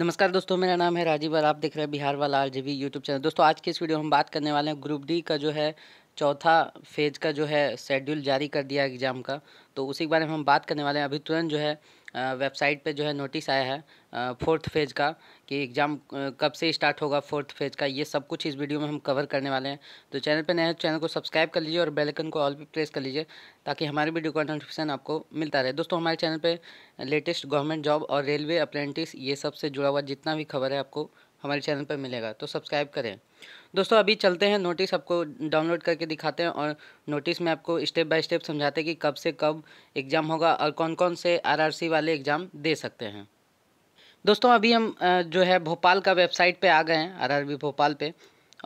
नमस्कार दोस्तों मेरा नाम है राजीव और आप देख रहे हैं बिहार वाला आर जी यूट्यूब चैनल दोस्तों आज के इस वीडियो में हम बात करने वाले हैं ग्रुप डी का जो है चौथा फेज का जो है शेड्यूल जारी कर दिया एग्ज़ाम का तो उसी के बारे में हम बात करने वाले हैं अभी तुरंत जो है वेबसाइट पे जो है नोटिस आया है फोर्थ फेज़ का कि एग्ज़ाम कब से स्टार्ट होगा फोर्थ फेज़ का ये सब कुछ इस वीडियो में हम कवर करने वाले हैं तो चैनल पे नए हैं चैनल तो को सब्सक्राइब कर लीजिए और बेल आइकन को ऑल पे प्रेस कर लीजिए ताकि हमारे वीडियो का नोटिफिकेशन आपको मिलता रहे दोस्तों हमारे चैनल पर लेटेस्ट गवर्नमेंट जॉब और रेलवे अप्रेंटिस ये सब से जुड़ा हुआ जितना भी खबर है आपको हमारे चैनल पर मिलेगा तो सब्सक्राइब करें दोस्तों अभी चलते हैं नोटिस आपको डाउनलोड करके दिखाते हैं और नोटिस में आपको स्टेप बाय स्टेप समझाते हैं कि कब से कब एग्ज़ाम होगा और कौन कौन से आरआरसी वाले एग्ज़ाम दे सकते हैं दोस्तों अभी हम जो है भोपाल का वेबसाइट पे आ गए हैं आरआरबी भोपाल पे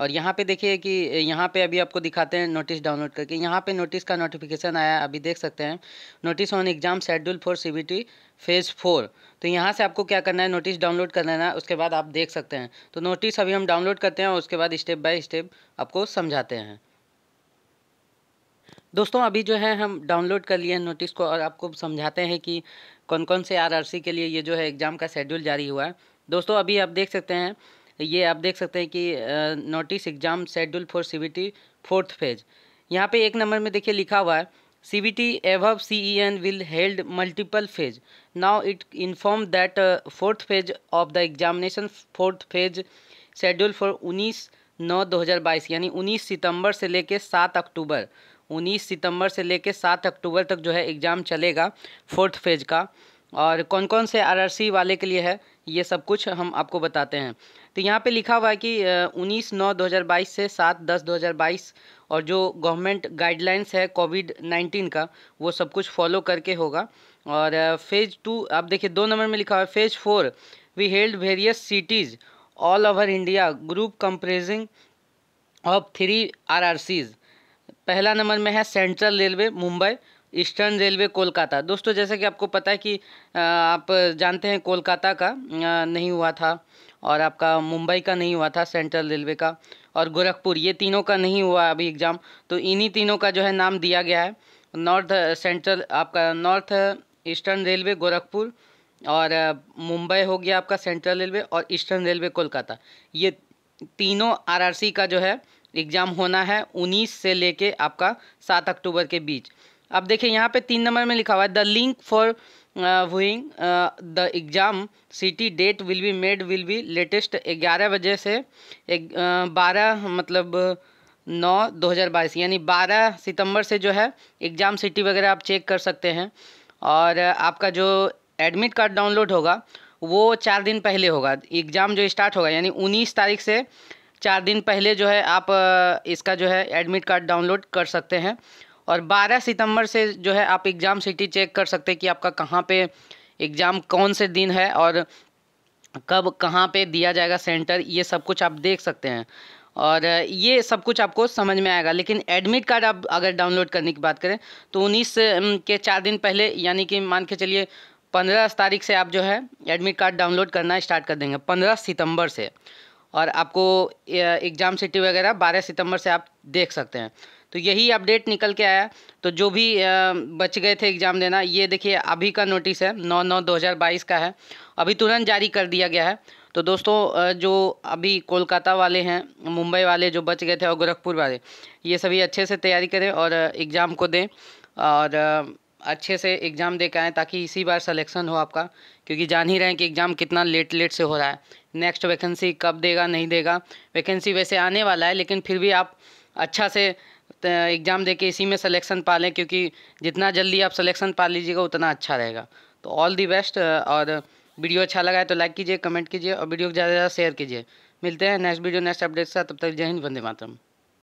और यहाँ पे देखिए कि यहाँ पे अभी आपको दिखाते हैं नोटिस डाउनलोड करके यहाँ पे नोटिस का नोटिफिकेशन आया अभी देख सकते हैं notice on exam schedule for C phase four तो यहाँ से आपको क्या करना है नोटिस डाउनलोड लेना है उसके बाद आप देख सकते हैं तो नोटिस अभी हम डाउनलोड करते हैं और उसके बाद स्टेप बाय स्टेप आपको समझाते हैं दोस्तों अभी जो है हम डाउनलोड कर लिए हैं नोटिस को और आपको समझाते हैं कि कौन कौन से आरआरसी के लिए ये जो है एग्ज़ाम का शेड्यूल जारी हुआ है दोस्तों अभी आप देख सकते हैं ये आप देख सकते हैं कि notice exam schedule for C T fourth phase यहाँ पे एक नंबर में देखिए लिखा हुआ है C B T of C E N will held multiple phase now it inform that fourth phase of the examination fourth phase schedule for उन्नीस नौ दो हज़ार बाईस यानी उन्नीस सितंबर से लेकर सात अक्टूबर उन्नीस सितंबर से लेकर सात अक्टूबर तक जो है एग्ज़ाम चलेगा फोर्थ फेज का और कौन कौन से आरआरसी वाले के लिए है ये सब कुछ हम आपको बताते हैं तो यहाँ पे लिखा हुआ है कि उन्नीस नौ 2022 से सात दस 2022 और जो गवर्नमेंट गाइडलाइंस है कोविड 19 का वो सब कुछ फॉलो करके होगा और फेज़ टू आप देखिए दो नंबर में लिखा हुआ है phase four we held various cities all over India group comprising of three R पहला नंबर में है central railway Mumbai eastern railway Kolkata दोस्तों जैसे कि आपको पता है कि आप जानते हैं कोलकाता का नहीं हुआ था और आपका मुंबई का नहीं हुआ था सेंट्रल रेलवे का और गोरखपुर ये तीनों का नहीं हुआ अभी एग्ज़ाम तो इन्हीं तीनों का जो है नाम दिया गया है नॉर्थ सेंट्रल आपका नॉर्थ ईस्टर्न रेलवे गोरखपुर और मुंबई हो गया आपका सेंट्रल रेलवे और ईस्टर्न रेलवे कोलकाता ये तीनों आरआरसी का जो है एग्ज़ाम होना है 19 से लेके आपका 7 अक्टूबर के बीच अब देखिए यहाँ पे तीन नंबर में लिखा हुआ है the link for viewing the exam city date will be made will be latest ग्यारह बजे से uh, बारह मतलब नौ दो हज़ार बाईस यानी बारह सितंबर से जो है एग्ज़ाम सिटी वगैरह आप चेक कर सकते हैं और आपका जो एडमिट कार्ड डाउनलोड होगा वो चार दिन पहले होगा एग्ज़ाम जो स्टार्ट होगा यानी उन्नीस तारीख से चार दिन पहले जो है आप uh, इसका जो है एडमिट कार्ड डाउनलोड कर सकते हैं और 12 सितंबर से जो है आप एग्ज़ाम सिटी चेक कर सकते हैं कि आपका कहाँ पे एग्ज़ाम कौन से दिन है और कब कहाँ पे दिया जाएगा सेंटर ये सब कुछ आप देख सकते हैं और ये सब कुछ आपको समझ में आएगा लेकिन एडमिट कार्ड आप अगर डाउनलोड करने की बात करें तो उन्नीस के चार दिन पहले यानी कि मान के चलिए पंद्रह तारीख से आप जो है एडमिट कार्ड डाउनलोड करना स्टार्ट कर देंगे पंद्रह सितंबर से और आपको एग्ज़ाम सिटी वगैरह बारह सितंबर से आप देख सकते हैं तो यही अपडेट निकल के आया तो जो भी बच गए थे एग्ज़ाम देना ये देखिए अभी का नोटिस है नौ नौ दो हज़ार बाईस का है अभी तुरंत जारी कर दिया गया है तो दोस्तों जो अभी कोलकाता वाले हैं मुंबई वाले जो बच गए थे और गोरखपुर वाले ये सभी अच्छे से तैयारी करें और एग्ज़ाम को दें और अच्छे से एग्ज़ाम दे आएँ ताकि इसी बार सिलेक्शन हो आपका क्योंकि जान ही रहे हैं कि एग्ज़ाम कितना लेट लेट से हो रहा है नेक्स्ट वैकेंसी कब देगा नहीं देगा वैकेंसी वैसे आने वाला है लेकिन फिर भी आप अच्छा से एग्ज़ाम दे के इसी में सिलेक्शन पा लें क्योंकि जितना जल्दी आप सिलेक्शन पा लीजिएगा उतना अच्छा रहेगा तो ऑल दी बेस्ट और वीडियो अच्छा लगा है तो लाइक कीजिए कमेंट कीजिए और वीडियो को ज़्यादा से ज़्यादा शेयर कीजिए मिलते हैं नेक्स्ट वीडियो नेक्स्ट अपडेट साथ तब तक जय हिंद वंदे मातरम